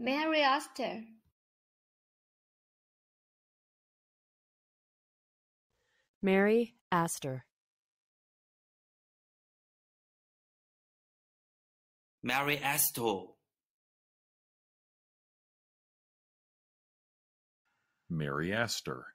Mary Astor. Mary Astor. Mary Astor. Mary Astor.